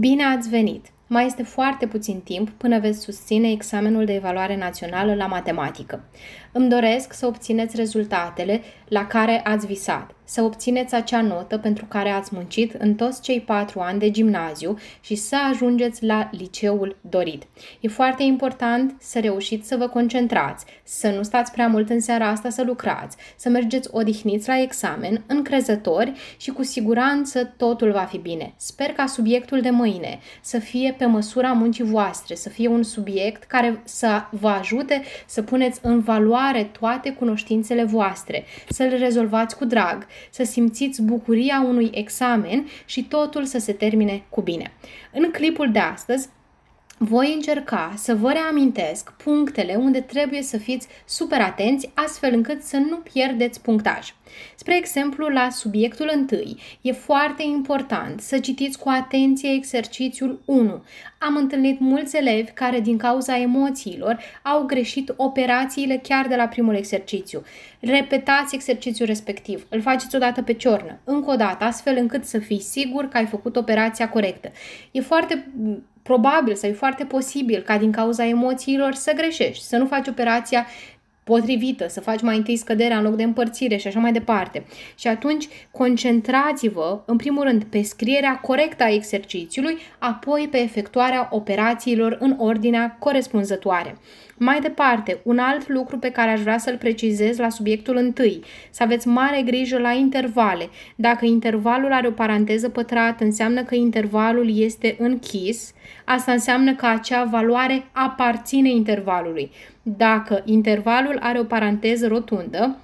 Bine ați venit! Mai este foarte puțin timp până veți susține examenul de evaluare națională la matematică. Îmi doresc să obțineți rezultatele la care ați visat să obțineți acea notă pentru care ați muncit în toți cei patru ani de gimnaziu și să ajungeți la liceul dorit. E foarte important să reușiți să vă concentrați, să nu stați prea mult în seara asta să lucrați, să mergeți odihniți la examen, încrezători și cu siguranță totul va fi bine. Sper ca subiectul de mâine să fie pe măsura muncii voastre, să fie un subiect care să vă ajute să puneți în valoare toate cunoștințele voastre, să le rezolvați cu drag, să simțiți bucuria unui examen și totul să se termine cu bine. În clipul de astăzi voi încerca să vă reamintesc punctele unde trebuie să fiți super atenți astfel încât să nu pierdeți punctaj. Spre exemplu, la subiectul 1 e foarte important să citiți cu atenție exercițiul 1. Am întâlnit mulți elevi care din cauza emoțiilor au greșit operațiile chiar de la primul exercițiu. Repetați exercițiul respectiv, îl faceți odată pe ciornă, încă o dată, astfel încât să fii sigur că ai făcut operația corectă. E foarte probabil sau e foarte posibil ca din cauza emoțiilor să greșești, să nu faci operația potrivită, să faci mai întâi scăderea în loc de împărțire și așa mai departe. Și atunci concentrați-vă, în primul rând, pe scrierea corectă a exercițiului, apoi pe efectuarea operațiilor în ordinea corespunzătoare. Mai departe, un alt lucru pe care aș vrea să-l precizez la subiectul întâi, să aveți mare grijă la intervale. Dacă intervalul are o paranteză pătrată, înseamnă că intervalul este închis, asta înseamnă că acea valoare aparține intervalului. Dacă intervalul are o paranteză rotundă,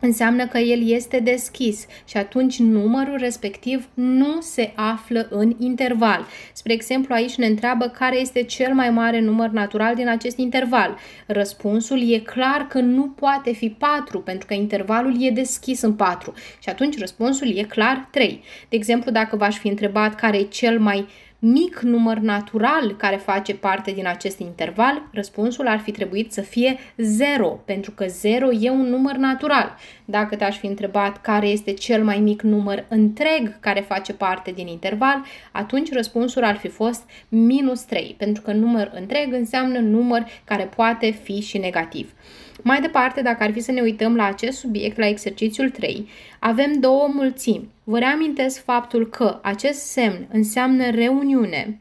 înseamnă că el este deschis și atunci numărul respectiv nu se află în interval. Spre exemplu, aici ne întreabă care este cel mai mare număr natural din acest interval. Răspunsul e clar că nu poate fi 4, pentru că intervalul e deschis în 4 și atunci răspunsul e clar 3. De exemplu, dacă v-aș fi întrebat care e cel mai uh, mic număr natural care face parte din acest interval, răspunsul ar fi trebuit să fie 0, pentru că 0 e un număr natural. Dacă te-aș fi întrebat care este cel mai mic număr întreg care face parte din interval, atunci răspunsul ar fi fost minus 3, pentru că număr întreg înseamnă număr care poate fi și negativ. Mai departe, dacă ar fi să ne uităm la acest subiect, la exercițiul 3, avem două mulțimi. Vă reamintesc faptul că acest semn înseamnă reuniune.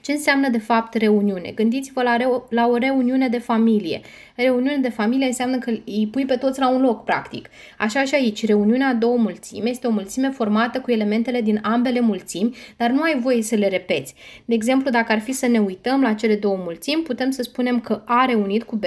Ce înseamnă de fapt reuniune? Gândiți-vă la, re- la o reuniune de familie. Reuniune de familie înseamnă că îi pui pe toți la un loc, practic. Așa și aici, reuniunea a două mulțimi este o mulțime formată cu elementele din ambele mulțimi, dar nu ai voie să le repeți. De exemplu, dacă ar fi să ne uităm la cele două mulțimi, putem să spunem că A reunit cu B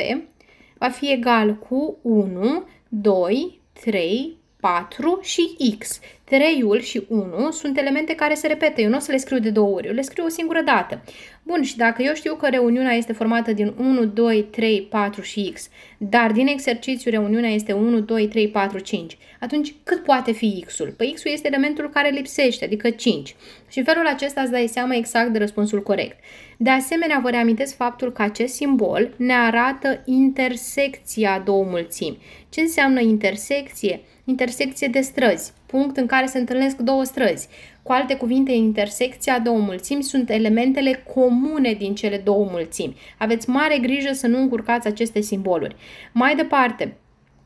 va fi egal cu 1, 2, 3, 4 și X. 3-ul și 1 sunt elemente care se repetă. Eu nu o să le scriu de două ori, eu le scriu o singură dată. Bun, și dacă eu știu că reuniunea este formată din 1, 2, 3, 4 și X, dar din exercițiu reuniunea este 1, 2, 3, 4, 5, atunci cât poate fi X-ul? Păi X-ul este elementul care lipsește, adică 5. Și în felul acesta îți dai seama exact de răspunsul corect. De asemenea, vă reamintesc faptul că acest simbol ne arată intersecția două mulțimi. Ce înseamnă intersecție? Intersecție de străzi, punct în care se întâlnesc două străzi. Cu alte cuvinte, intersecția două mulțimi sunt elementele comune din cele două mulțimi. Aveți mare grijă să nu încurcați aceste simboluri. Mai departe,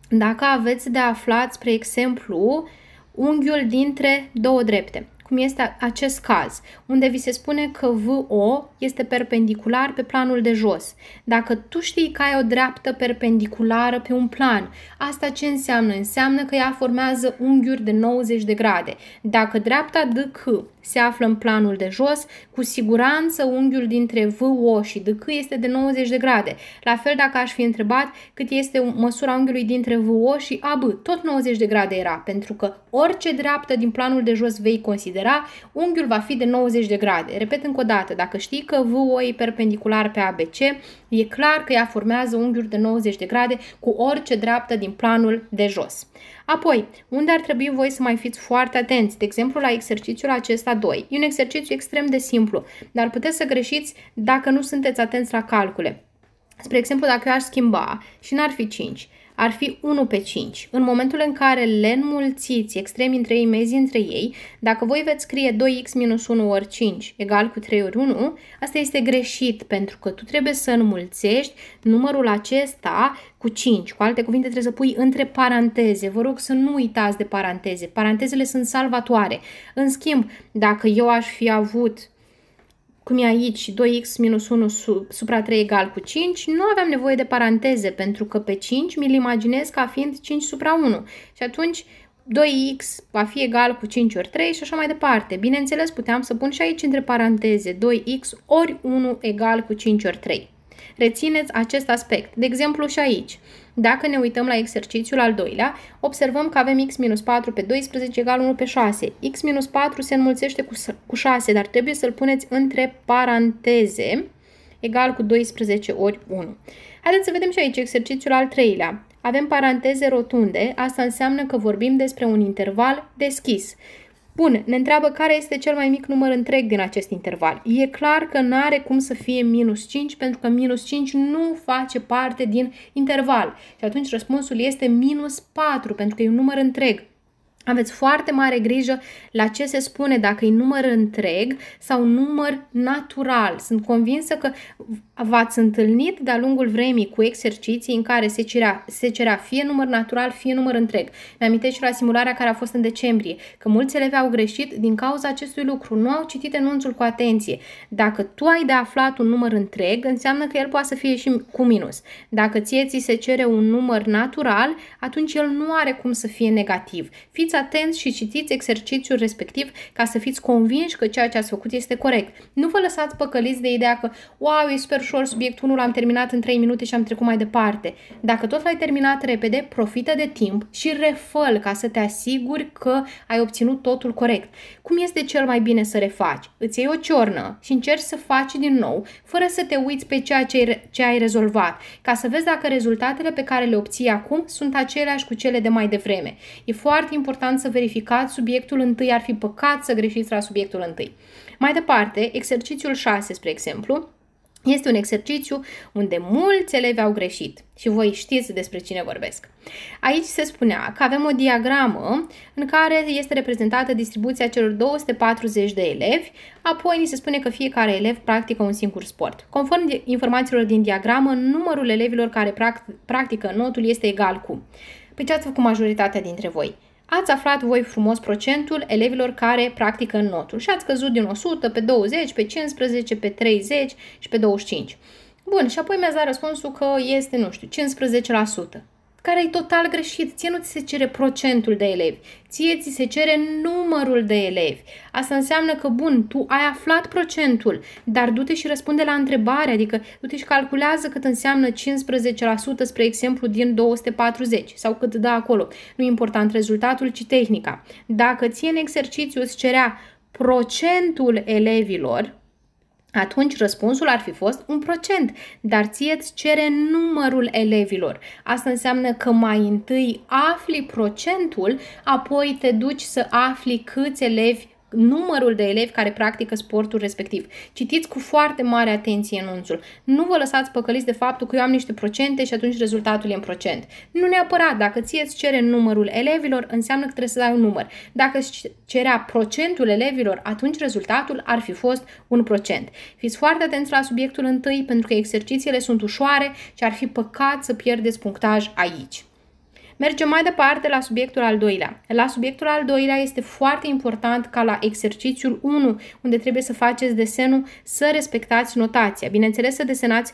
dacă aveți de aflat, spre exemplu, unghiul dintre două drepte cum este acest caz, unde vi se spune că VO este perpendicular pe planul de jos. Dacă tu știi că ai o dreaptă perpendiculară pe un plan, asta ce înseamnă? Înseamnă că ea formează unghiuri de 90 de grade. Dacă dreapta DK se află în planul de jos, cu siguranță unghiul dintre v-o și C este de 90 de grade. La fel dacă aș fi întrebat cât este măsura unghiului dintre v-o și a-b, tot 90 de grade era, pentru că orice dreaptă din planul de jos vei considera, unghiul va fi de 90 de grade. Repet încă o dată, dacă știi că v o e perpendicular pe ABC, e clar că ea formează unghiuri de 90 de grade cu orice dreaptă din planul de jos. Apoi, unde ar trebui voi să mai fiți foarte atenți? De exemplu, la exercițiul acesta 2. E un exercițiu extrem de simplu, dar puteți să greșiți dacă nu sunteți atenți la calcule. Spre exemplu, dacă eu aș schimba și n-ar fi 5, ar fi 1 pe 5. În momentul în care le înmulțiți extremi între ei, mezi între ei, dacă voi veți scrie 2x minus 1 ori 5 egal cu 3 ori 1, asta este greșit pentru că tu trebuie să înmulțești numărul acesta cu 5. Cu alte cuvinte, trebuie să pui între paranteze. Vă rog să nu uitați de paranteze. Parantezele sunt salvatoare. În schimb, dacă eu aș fi avut cum e aici, 2x minus 1 supra 3 egal cu 5, nu aveam nevoie de paranteze, pentru că pe 5 mi-l imaginez ca fiind 5 supra 1. Și atunci 2x va fi egal cu 5 ori 3 și așa mai departe. Bineînțeles, puteam să pun și aici între paranteze 2x ori 1 egal cu 5 ori 3. Rețineți acest aspect. De exemplu și aici. Dacă ne uităm la exercițiul al doilea, observăm că avem x minus 4 pe 12 egal 1 pe 6. x minus 4 se înmulțește cu 6, dar trebuie să-l puneți între paranteze, egal cu 12 ori 1. Haideți să vedem și aici exercițiul al treilea. Avem paranteze rotunde, asta înseamnă că vorbim despre un interval deschis. Bun, ne întreabă care este cel mai mic număr întreg din acest interval. E clar că nu are cum să fie minus 5, pentru că minus 5 nu face parte din interval. Și atunci răspunsul este minus 4, pentru că e un număr întreg. Aveți foarte mare grijă la ce se spune, dacă e număr întreg sau număr natural. Sunt convinsă că v-ați întâlnit de-a lungul vremii cu exerciții în care se cerea, se cerea fie număr natural, fie număr întreg. Ne amintesc și la simularea care a fost în decembrie, că mulți elevi au greșit din cauza acestui lucru, nu au citit enunțul cu atenție. Dacă tu ai de aflat un număr întreg, înseamnă că el poate să fie și cu minus. Dacă ție ți se cere un număr natural, atunci el nu are cum să fie negativ. Fiți atenți și citiți exercițiul respectiv ca să fiți convinși că ceea ce ați făcut este corect. Nu vă lăsați păcăliți de ideea că, wow, e super ușor subiectul 1, l-am terminat în 3 minute și am trecut mai departe. Dacă tot l-ai terminat repede, profită de timp și refăl ca să te asiguri că ai obținut totul corect. Cum este cel mai bine să refaci? Îți iei o ciornă și încerci să faci din nou, fără să te uiți pe ceea ce ai, ce ai rezolvat, ca să vezi dacă rezultatele pe care le obții acum sunt aceleași cu cele de mai devreme. E foarte important important să verificați subiectul întâi, ar fi păcat să greșiți la subiectul întâi. Mai departe, exercițiul 6, spre exemplu, este un exercițiu unde mulți elevi au greșit și voi știți despre cine vorbesc. Aici se spunea că avem o diagramă în care este reprezentată distribuția celor 240 de elevi, apoi ni se spune că fiecare elev practică un singur sport. Conform informațiilor din diagramă, numărul elevilor care practică notul este egal cu. Pe păi ce ați făcut majoritatea dintre voi? ați aflat voi frumos procentul elevilor care practică notul și ați căzut din 100 pe 20, pe 15, pe 30 și pe 25. Bun, și apoi mi-ați dat răspunsul că este, nu știu, 15% care e total greșit. Ție nu ți se cere procentul de elevi, ție ți se cere numărul de elevi. Asta înseamnă că, bun, tu ai aflat procentul, dar du-te și răspunde la întrebare, adică du-te și calculează cât înseamnă 15%, spre exemplu, din 240 sau cât dă acolo. Nu e important rezultatul, ci tehnica. Dacă ție în exercițiu îți cerea procentul elevilor, atunci răspunsul ar fi fost un procent, dar ție îți cere numărul elevilor. Asta înseamnă că mai întâi afli procentul, apoi te duci să afli câți elevi numărul de elevi care practică sportul respectiv. Citiți cu foarte mare atenție enunțul. Nu vă lăsați păcăliți de faptul că eu am niște procente și atunci rezultatul e în procent. Nu neapărat, dacă ție îți cere numărul elevilor, înseamnă că trebuie să dai un număr. Dacă îți cerea procentul elevilor, atunci rezultatul ar fi fost un procent. Fiți foarte atenți la subiectul întâi, pentru că exercițiile sunt ușoare și ar fi păcat să pierdeți punctaj aici. Mergem mai departe la subiectul al doilea. La subiectul al doilea este foarte important ca la exercițiul 1, unde trebuie să faceți desenul, să respectați notația. Bineînțeles să desenați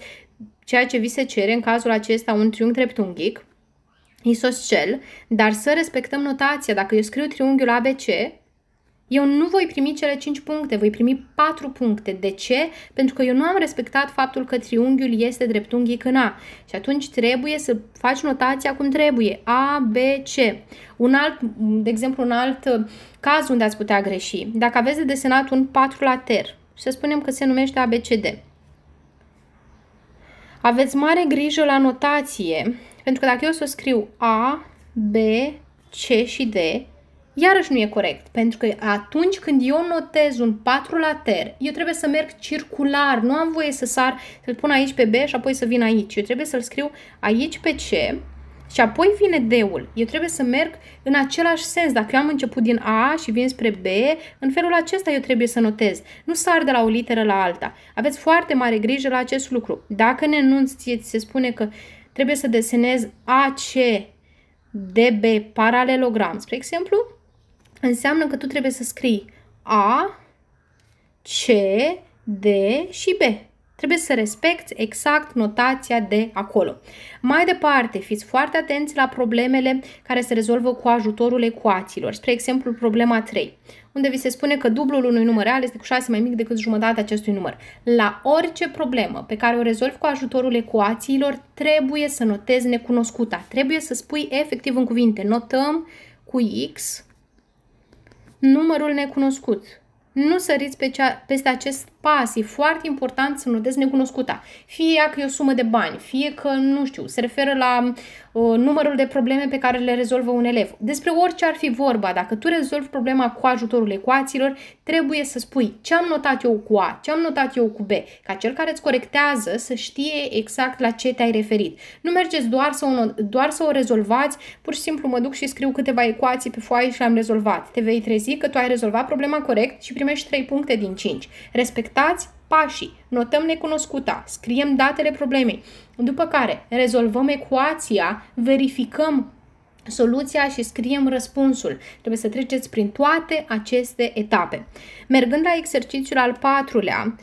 ceea ce vi se cere, în cazul acesta un triunghi dreptunghic, isoscel, dar să respectăm notația. Dacă eu scriu triunghiul ABC, eu nu voi primi cele 5 puncte, voi primi 4 puncte. De ce? Pentru că eu nu am respectat faptul că triunghiul este dreptunghic în A. Și atunci trebuie să faci notația cum trebuie. A, B, C. Un alt, de exemplu, un alt uh, caz unde ați putea greși. Dacă aveți de desenat un patrulater și să spunem că se numește ABCD. Aveți mare grijă la notație, pentru că dacă eu o să scriu A, B, C și D, Iarăși nu e corect, pentru că atunci când eu notez un 4 ter, eu trebuie să merg circular, nu am voie să sar, să-l pun aici pe B și apoi să vin aici. Eu trebuie să-l scriu aici pe C și apoi vine D-ul. Eu trebuie să merg în același sens. Dacă eu am început din A și vin spre B, în felul acesta eu trebuie să notez. Nu sar de la o literă la alta. Aveți foarte mare grijă la acest lucru. Dacă ne enunț se spune că trebuie să desenez AC DB paralelogram, spre exemplu, înseamnă că tu trebuie să scrii A, C, D și B. Trebuie să respecti exact notația de acolo. Mai departe, fiți foarte atenți la problemele care se rezolvă cu ajutorul ecuațiilor. Spre exemplu, problema 3, unde vi se spune că dublul unui număr real este cu 6 mai mic decât jumătatea acestui număr. La orice problemă pe care o rezolvi cu ajutorul ecuațiilor, trebuie să notezi necunoscuta. Trebuie să spui efectiv în cuvinte. Notăm cu X numărul necunoscut. Nu săriți pe cea, peste acest pas, e foarte important să notezi necunoscuta. Fie că e o sumă de bani, fie că, nu știu, se referă la uh, numărul de probleme pe care le rezolvă un elev. Despre orice ar fi vorba, dacă tu rezolvi problema cu ajutorul ecuațiilor, trebuie să spui ce am notat eu cu A, ce am notat eu cu B, ca cel care îți corectează să știe exact la ce te-ai referit. Nu mergeți doar să, o, doar să o rezolvați, pur și simplu mă duc și scriu câteva ecuații pe foaie și le-am rezolvat. Te vei trezi că tu ai rezolvat problema corect și primești 3 puncte din 5. Respect Respectați pașii, notăm necunoscuta, scriem datele problemei, după care rezolvăm ecuația, verificăm soluția și scriem răspunsul. Trebuie să treceți prin toate aceste etape. Mergând la exercițiul al patrulea,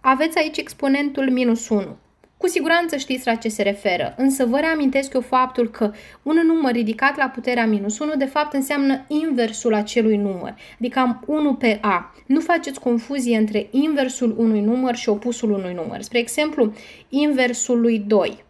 aveți aici exponentul minus 1. Cu siguranță știți la ce se referă, însă vă reamintesc eu faptul că un număr ridicat la puterea minus 1 de fapt înseamnă inversul acelui număr, adică am 1 pe A. Nu faceți confuzie între inversul unui număr și opusul unui număr. Spre exemplu, inversul lui 2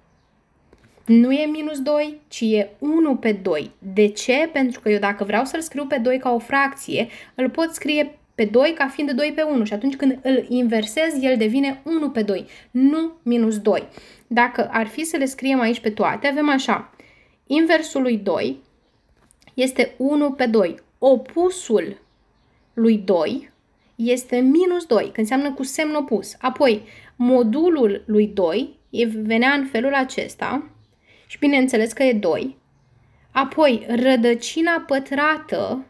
nu e minus 2, ci e 1 pe 2. De ce? Pentru că eu dacă vreau să-l scriu pe 2 ca o fracție, îl pot scrie pe 2 ca fiind 2 pe 1 și atunci când îl inversez, el devine 1 pe 2, nu minus 2. Dacă ar fi să le scriem aici pe toate, avem așa, inversul lui 2 este 1 pe 2, opusul lui 2 este minus 2, că înseamnă cu semn opus. Apoi, modulul lui 2 venea în felul acesta și bineînțeles că e 2. Apoi, rădăcina pătrată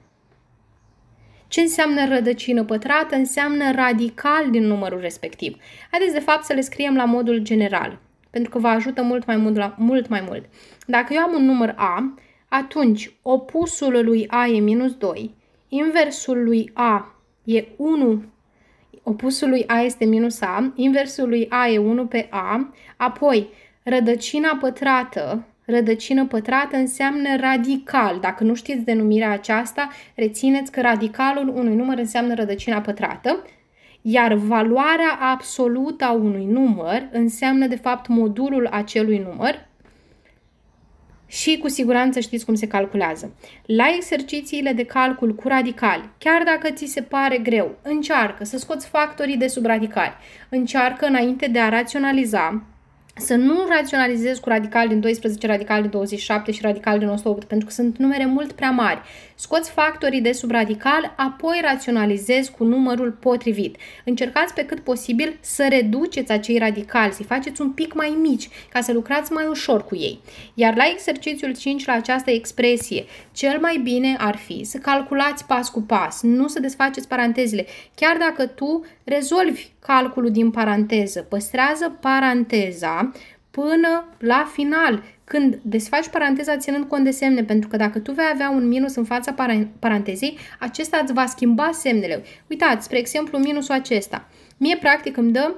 ce înseamnă rădăcină pătrată? Înseamnă radical din numărul respectiv. Haideți, de fapt, să le scriem la modul general, pentru că vă ajută mult mai mult, la, mult mai mult. Dacă eu am un număr A, atunci opusul lui A e minus 2, inversul lui A e 1 opusul lui A este minus A, inversul lui A e 1 pe A, apoi rădăcina pătrată Rădăcină pătrată înseamnă radical. Dacă nu știți denumirea aceasta, rețineți că radicalul unui număr înseamnă rădăcina pătrată, iar valoarea absolută a unui număr înseamnă de fapt modulul acelui număr și cu siguranță știți cum se calculează. La exercițiile de calcul cu radicali, chiar dacă ți se pare greu, încearcă să scoți factorii de sub radicali. Încearcă înainte de a raționaliza să nu raționalizez cu radical din 12, radical din 27 și radical din 108, pentru că sunt numere mult prea mari Scoți factorii de sub radical, apoi raționalizezi cu numărul potrivit. Încercați pe cât posibil să reduceți acei radicali, să-i faceți un pic mai mici, ca să lucrați mai ușor cu ei. Iar la exercițiul 5, la această expresie, cel mai bine ar fi să calculați pas cu pas, nu să desfaceți parantezele. Chiar dacă tu rezolvi calculul din paranteză, păstrează paranteza până la final când desfaci paranteza ținând cont de semne, pentru că dacă tu vei avea un minus în fața parantezei, acesta îți va schimba semnele. Uitați, spre exemplu, minusul acesta. Mie, practic, îmi dă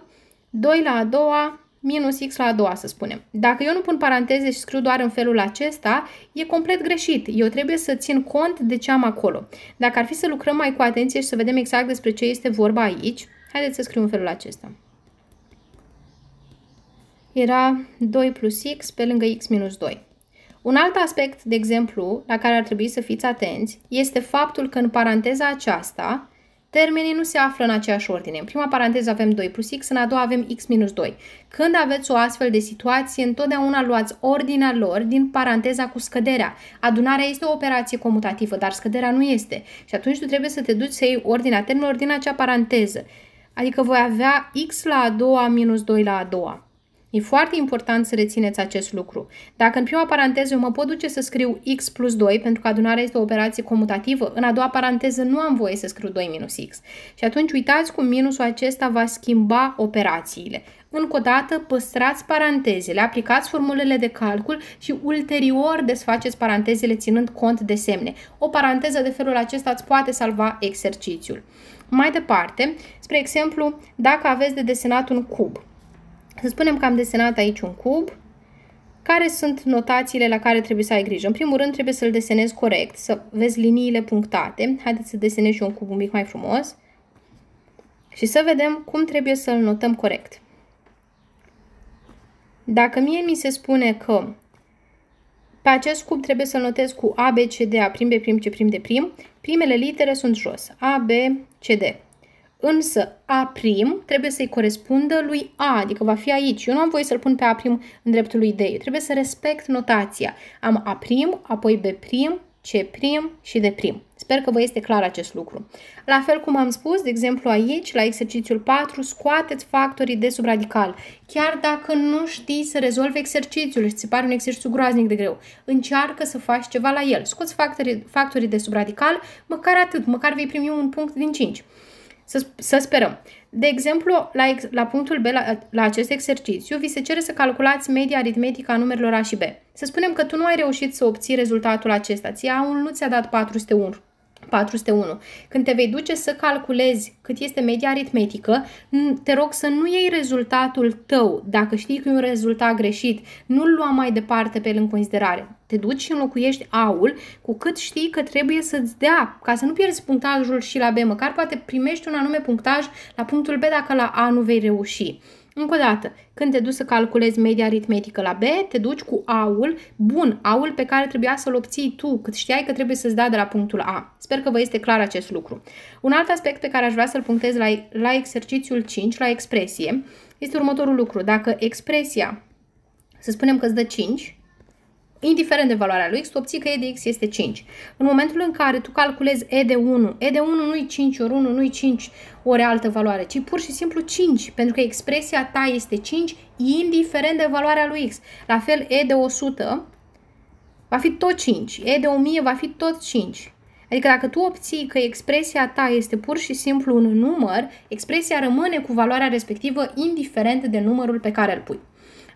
2 la a doua minus x la a doua, să spunem. Dacă eu nu pun paranteze și scriu doar în felul acesta, e complet greșit. Eu trebuie să țin cont de ce am acolo. Dacă ar fi să lucrăm mai cu atenție și să vedem exact despre ce este vorba aici, haideți să scriu în felul acesta era 2 plus x pe lângă x minus 2. Un alt aspect, de exemplu, la care ar trebui să fiți atenți, este faptul că în paranteza aceasta termenii nu se află în aceeași ordine. În prima paranteză avem 2 plus x, în a doua avem x minus 2. Când aveți o astfel de situație, întotdeauna luați ordinea lor din paranteza cu scăderea. Adunarea este o operație comutativă, dar scăderea nu este. Și atunci tu trebuie să te duci să iei ordinea termenilor din acea paranteză. Adică voi avea x la a doua minus 2 la a doua. E foarte important să rețineți acest lucru. Dacă în prima paranteză eu mă pot duce să scriu x plus 2, pentru că adunarea este o operație comutativă, în a doua paranteză nu am voie să scriu 2 minus x. Și atunci uitați cum minusul acesta va schimba operațiile. Încă o dată păstrați parantezele, aplicați formulele de calcul și ulterior desfaceți parantezele ținând cont de semne. O paranteză de felul acesta îți poate salva exercițiul. Mai departe, spre exemplu, dacă aveți de desenat un cub, să spunem că am desenat aici un cub. Care sunt notațiile la care trebuie să ai grijă? În primul rând trebuie să-l desenezi corect, să vezi liniile punctate. Haideți să desenezi și un cub un pic mai frumos. Și să vedem cum trebuie să-l notăm corect. Dacă mie mi se spune că pe acest cub trebuie să-l notez cu A, B, C, D, A prim, B prim, C prim, D prim, primele litere sunt jos. A, B, C, D. Însă A' trebuie să-i corespundă lui A, adică va fi aici. Eu nu am voie să-l pun pe A' în dreptul lui D. Eu trebuie să respect notația. Am A', apoi B', C' și D'. Sper că vă este clar acest lucru. La fel cum am spus, de exemplu aici, la exercițiul 4, scoateți factorii de sub radical. Chiar dacă nu știi să rezolvi exercițiul și ți se pare un exercițiu groaznic de greu, încearcă să faci ceva la el. Scoți factorii, factorii de sub radical, măcar atât, măcar vei primi un punct din 5. Să, să sperăm. De exemplu, la, ex, la punctul B, la, la acest exercițiu, vi se cere să calculați media aritmetică a numerelor A și B. Să spunem că tu nu ai reușit să obții rezultatul acesta. Ți-a nu ți-a dat 401. 401. Când te vei duce să calculezi cât este media aritmetică, te rog să nu iei rezultatul tău. Dacă știi că e un rezultat greșit, nu-l lua mai departe pe el în considerare. Te duci și înlocuiești aul cu cât știi că trebuie să-ți dea, ca să nu pierzi punctajul și la B, măcar poate primești un anume punctaj la punctul B dacă la A nu vei reuși. Încă o dată, când te duci să calculezi media aritmetică la B, te duci cu A-ul, bun, A-ul pe care trebuia să-l obții tu, cât știai că trebuie să-ți dea de la punctul A. Sper că vă este clar acest lucru. Un alt aspect pe care aș vrea să-l punctez la, la exercițiul 5, la expresie, este următorul lucru. Dacă expresia, să spunem că îți dă 5, indiferent de valoarea lui x, tu obții că e de x este 5. În momentul în care tu calculezi e de 1, e de 1 nu e 5 ori 1, nu e 5 ori altă valoare, ci pur și simplu 5, pentru că expresia ta este 5, indiferent de valoarea lui x. La fel, e de 100 va fi tot 5, e de 1000 va fi tot 5. Adică dacă tu obții că expresia ta este pur și simplu un număr, expresia rămâne cu valoarea respectivă indiferent de numărul pe care îl pui.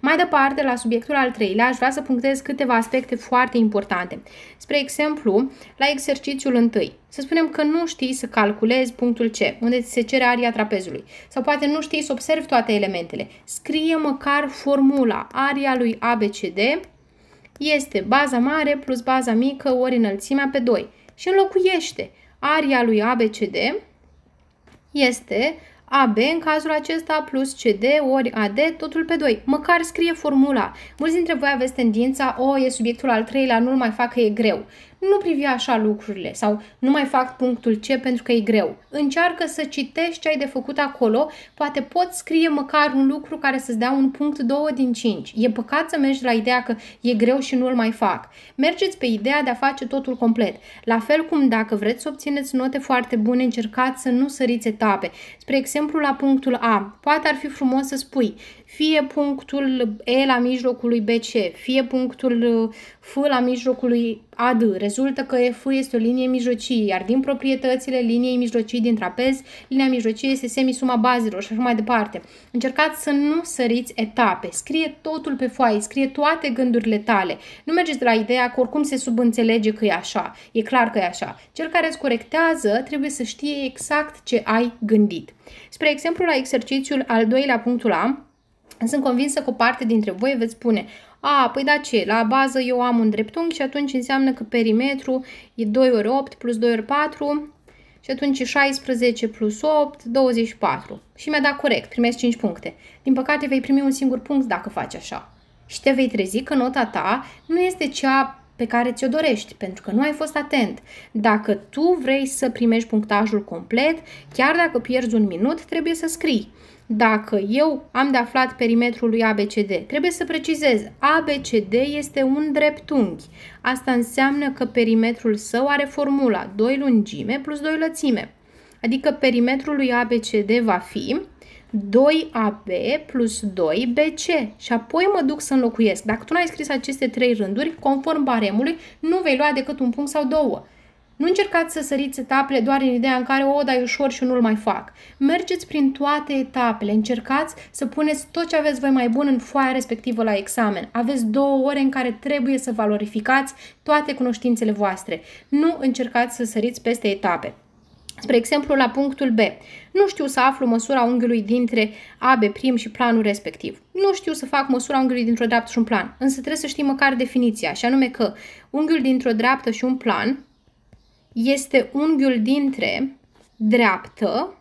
Mai departe, la subiectul al treilea, aș vrea să punctez câteva aspecte foarte importante. Spre exemplu, la exercițiul întâi, să spunem că nu știi să calculezi punctul C, unde ți se cere aria trapezului, sau poate nu știi să observi toate elementele. Scrie măcar formula aria lui ABCD este baza mare plus baza mică ori înălțimea pe 2 și înlocuiește aria lui ABCD este AB în cazul acesta plus CD ori AD, totul pe 2. Măcar scrie formula. Mulți dintre voi aveți tendința, o, e subiectul al treilea, nu-l mai fac că e greu nu privi așa lucrurile sau nu mai fac punctul C pentru că e greu. Încearcă să citești ce ai de făcut acolo, poate poți scrie măcar un lucru care să-ți dea un punct 2 din 5. E păcat să mergi la ideea că e greu și nu îl mai fac. Mergeți pe ideea de a face totul complet. La fel cum dacă vreți să obțineți note foarte bune, încercați să nu săriți etape. Spre exemplu, la punctul A, poate ar fi frumos să spui fie punctul E la mijlocul lui BC, fie punctul F la mijlocul lui AD. Rezultă că F este o linie mijlocie, iar din proprietățile liniei mijlocii din trapez, linia mijlocie este semisuma bazelor și așa mai departe. Încercați să nu săriți etape. Scrie totul pe foaie, scrie toate gândurile tale. Nu mergeți de la ideea că oricum se subînțelege că e așa. E clar că e așa. Cel care îți corectează trebuie să știe exact ce ai gândit. Spre exemplu, la exercițiul al doilea punctul A, sunt convinsă că o parte dintre voi veți spune, a, păi da ce, la bază eu am un dreptunghi și atunci înseamnă că perimetru e 2 ori 8 plus 2 ori 4 și atunci 16 plus 8, 24. Și mi-a dat corect, primesc 5 puncte. Din păcate vei primi un singur punct dacă faci așa. Și te vei trezi că nota ta nu este cea pe care ți-o dorești, pentru că nu ai fost atent. Dacă tu vrei să primești punctajul complet, chiar dacă pierzi un minut, trebuie să scrii. Dacă eu am de aflat perimetrul lui ABCD, trebuie să precizez, ABCD este un dreptunghi. Asta înseamnă că perimetrul său are formula 2 lungime plus 2 lățime. Adică perimetrul lui ABCD va fi 2AB plus 2BC și apoi mă duc să înlocuiesc. Dacă tu n-ai scris aceste trei rânduri, conform baremului, nu vei lua decât un punct sau două. Nu încercați să săriți etapele doar în ideea în care, o, dai ușor și nu-l mai fac. Mergeți prin toate etapele, încercați să puneți tot ce aveți voi mai bun în foaia respectivă la examen. Aveți două ore în care trebuie să valorificați toate cunoștințele voastre. Nu încercați să săriți peste etape. Spre exemplu, la punctul B. Nu știu să aflu măsura unghiului dintre AB prim și planul respectiv. Nu știu să fac măsura unghiului dintr-o dreaptă și un plan, însă trebuie să știi măcar definiția, și anume că unghiul dintr-o dreaptă și un plan este unghiul dintre dreaptă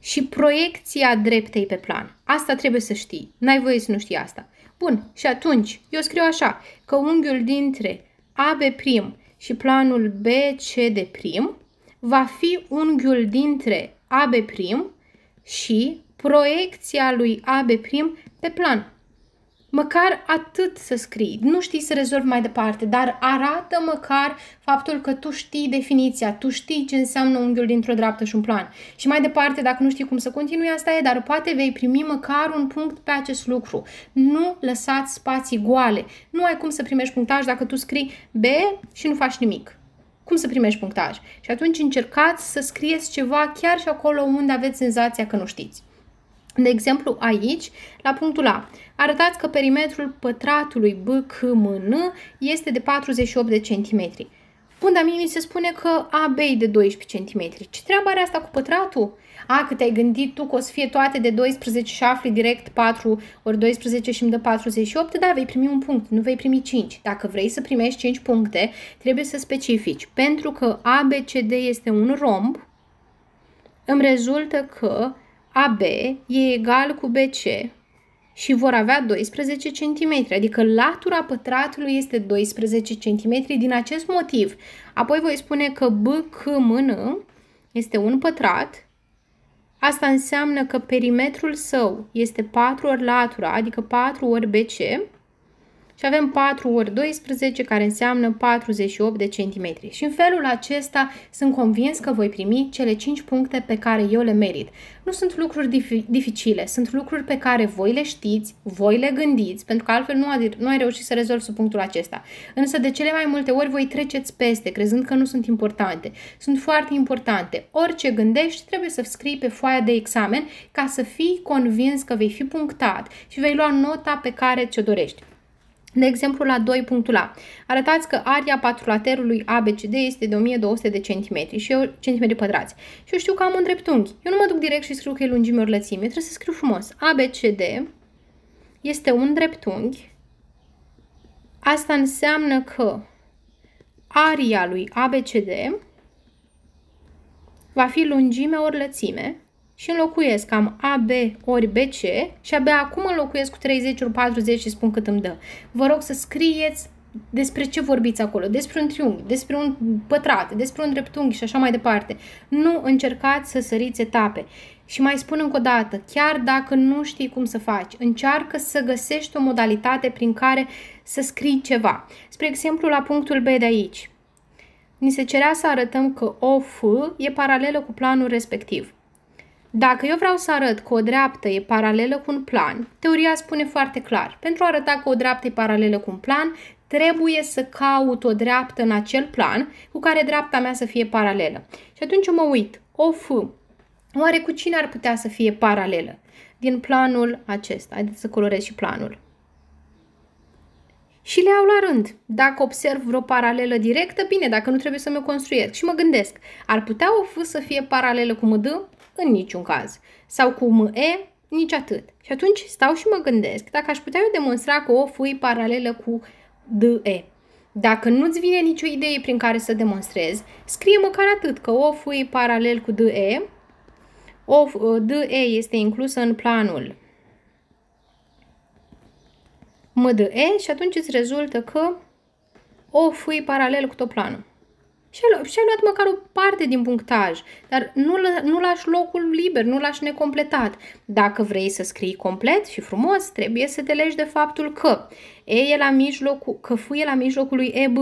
și proiecția dreptei pe plan. Asta trebuie să știi. N-ai voie să nu știi asta. Bun, și atunci eu scriu așa, că unghiul dintre AB' și planul BCD' va fi unghiul dintre AB' și proiecția lui AB' pe plan măcar atât să scrii. Nu știi să rezolvi mai departe, dar arată măcar faptul că tu știi definiția, tu știi ce înseamnă unghiul dintr-o dreaptă și un plan. Și mai departe, dacă nu știi cum să continui, asta e, dar poate vei primi măcar un punct pe acest lucru. Nu lăsați spații goale. Nu ai cum să primești punctaj dacă tu scrii B și nu faci nimic cum să primești punctaj. Și atunci încercați să scrieți ceva chiar și acolo unde aveți senzația că nu știți. De exemplu, aici, la punctul A, arătați că perimetrul pătratului BKMN este de 48 de centimetri. Bun, mie mi se spune că AB e de 12 cm. Ce treabă are asta cu pătratul? A, că te-ai gândit tu că o să fie toate de 12 și afli direct 4 ori 12 și îmi dă 48, da, vei primi un punct, nu vei primi 5. Dacă vrei să primești 5 puncte, trebuie să specifici. Pentru că ABCD este un romb, îmi rezultă că AB e egal cu BC și vor avea 12 cm, adică latura pătratului este 12 cm din acest motiv. Apoi voi spune că B, C, M, N este un pătrat. Asta înseamnă că perimetrul său este 4 ori latura, adică 4 ori BC și avem 4 ori 12 care înseamnă 48 de centimetri. Și în felul acesta sunt convins că voi primi cele 5 puncte pe care eu le merit. Nu sunt lucruri dificile, sunt lucruri pe care voi le știți, voi le gândiți, pentru că altfel nu, ai, nu ai reușit să rezolvi sub punctul acesta. Însă de cele mai multe ori voi treceți peste, crezând că nu sunt importante. Sunt foarte importante. Orice gândești trebuie să scrii pe foaia de examen ca să fii convins că vei fi punctat și vei lua nota pe care ți-o dorești. De exemplu, la 2 punctul A. Arătați că aria patrulaterului ABCD este de 1200 de centimetri și eu centimetri pătrați. Și eu știu că am un dreptunghi. Eu nu mă duc direct și scriu că e lungime ori lățime. Trebuie să scriu frumos. ABCD este un dreptunghi. Asta înseamnă că aria lui ABCD va fi lungime ori lățime și înlocuiesc. Am AB ori BC și abia acum înlocuiesc cu 30 ori 40 și spun cât îmi dă. Vă rog să scrieți despre ce vorbiți acolo, despre un triunghi, despre un pătrat, despre un dreptunghi și așa mai departe. Nu încercați să săriți etape. Și mai spun încă o dată, chiar dacă nu știi cum să faci, încearcă să găsești o modalitate prin care să scrii ceva. Spre exemplu, la punctul B de aici, ni se cerea să arătăm că OF e paralelă cu planul respectiv. Dacă eu vreau să arăt că o dreaptă e paralelă cu un plan, teoria spune foarte clar, pentru a arăta că o dreaptă e paralelă cu un plan, trebuie să caut o dreaptă în acel plan cu care dreapta mea să fie paralelă. Și atunci eu mă uit, o F, oare cu cine ar putea să fie paralelă? Din planul acesta, haideți să colorez și planul. Și le iau la rând. Dacă observ vreo paralelă directă, bine, dacă nu trebuie să mi-o construiesc. Și mă gândesc, ar putea o F să fie paralelă cu MD? în niciun caz. Sau cu e, nici atât. Și atunci stau și mă gândesc dacă aș putea eu demonstra că o fui paralelă cu d e. Dacă nu-ți vine nicio idee prin care să demonstrezi, scrie măcar atât că o fui paralel cu d e. o, uh, e este inclusă în planul m d e. și atunci îți rezultă că o fui paralel cu tot planul și-a, luat, și-a luat măcar o parte din punctaj, dar nu, nu lași locul liber, nu lași necompletat. Dacă vrei să scrii complet și frumos, trebuie să te legi de faptul că E e la mijlocul, că fuie la mijlocul lui EB.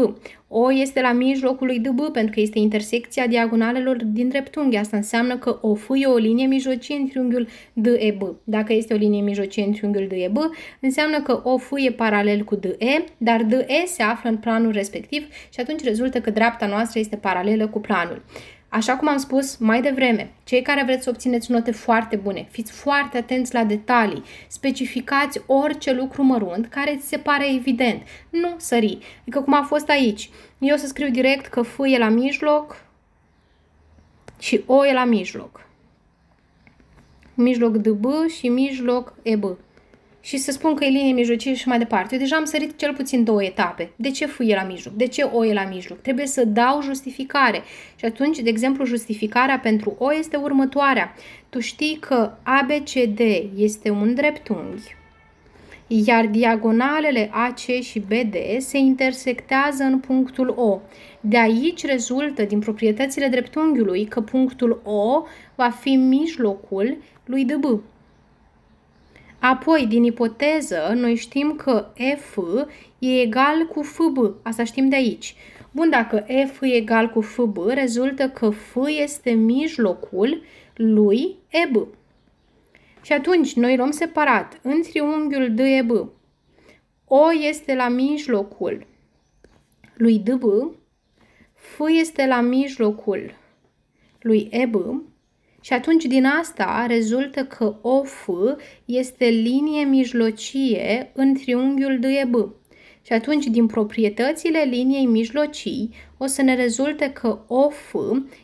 O este la mijlocul lui DB pentru că este intersecția diagonalelor din dreptunghi. Asta înseamnă că o F e o linie mijlocie în triunghiul DEB. Dacă este o linie mijlocie în triunghiul DEB, înseamnă că o F e paralel cu DE, dar DE se află în planul respectiv și atunci rezultă că dreapta noastră este paralelă cu planul. Așa cum am spus mai devreme, cei care vreți să obțineți note foarte bune, fiți foarte atenți la detalii, specificați orice lucru mărunt care ți se pare evident, nu sări. Adică cum a fost aici, eu să scriu direct că F e la mijloc și O e la mijloc. Mijloc DB și mijloc EB și să spun că e linie mijlocie și mai departe. Eu deja am sărit cel puțin două etape. De ce fui la mijloc? De ce o e la mijloc? Trebuie să dau justificare. Și atunci, de exemplu, justificarea pentru o este următoarea. Tu știi că ABCD este un dreptunghi, iar diagonalele AC și BD se intersectează în punctul O. De aici rezultă din proprietățile dreptunghiului că punctul O va fi mijlocul lui DB. Apoi, din ipoteză, noi știm că F e egal cu FB. Asta știm de aici. Bun, dacă F e egal cu FB, rezultă că F este mijlocul lui EB. Și atunci, noi luăm separat în triunghiul DEB. O este la mijlocul lui DB, F este la mijlocul lui EB, și atunci din asta rezultă că OF este linie mijlocie în triunghiul DEB. Și atunci din proprietățile liniei mijlocii o să ne rezulte că OF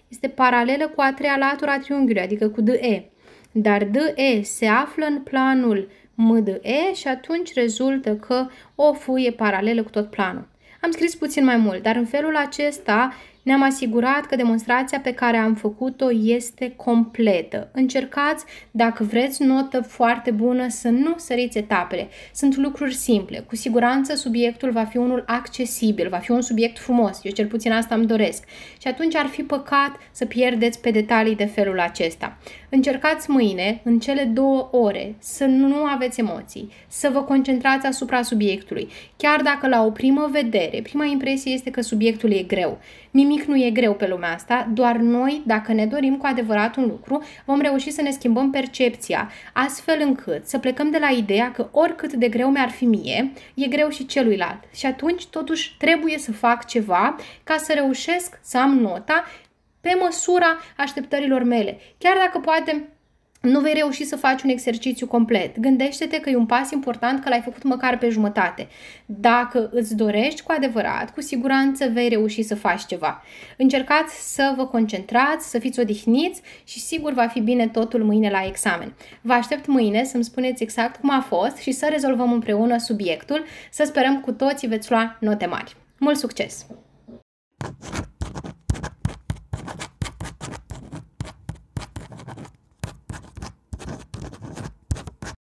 este paralelă cu a treia latură a triunghiului, adică cu DE. Dar DE se află în planul MDE și atunci rezultă că OF e paralelă cu tot planul. Am scris puțin mai mult, dar în felul acesta ne-am asigurat că demonstrația pe care am făcut-o este completă. Încercați, dacă vreți notă foarte bună, să nu săriți etapele. Sunt lucruri simple. Cu siguranță subiectul va fi unul accesibil, va fi un subiect frumos. Eu cel puțin asta îmi doresc. Și atunci ar fi păcat să pierdeți pe detalii de felul acesta. Încercați mâine, în cele două ore, să nu aveți emoții, să vă concentrați asupra subiectului. Chiar dacă la o primă vedere, prima impresie este că subiectul e greu. Nimic nu e greu pe lumea asta, doar noi, dacă ne dorim cu adevărat un lucru, vom reuși să ne schimbăm percepția, astfel încât să plecăm de la ideea că oricât de greu mi-ar fi mie, e greu și celuilalt. Și atunci, totuși, trebuie să fac ceva ca să reușesc să am nota pe măsura așteptărilor mele. Chiar dacă poate nu vei reuși să faci un exercițiu complet. Gândește-te că e un pas important că l-ai făcut măcar pe jumătate. Dacă îți dorești cu adevărat, cu siguranță vei reuși să faci ceva. Încercați să vă concentrați, să fiți odihniți și sigur va fi bine totul mâine la examen. Vă aștept mâine să-mi spuneți exact cum a fost și să rezolvăm împreună subiectul. Să sperăm cu toții veți lua note mari. Mult succes!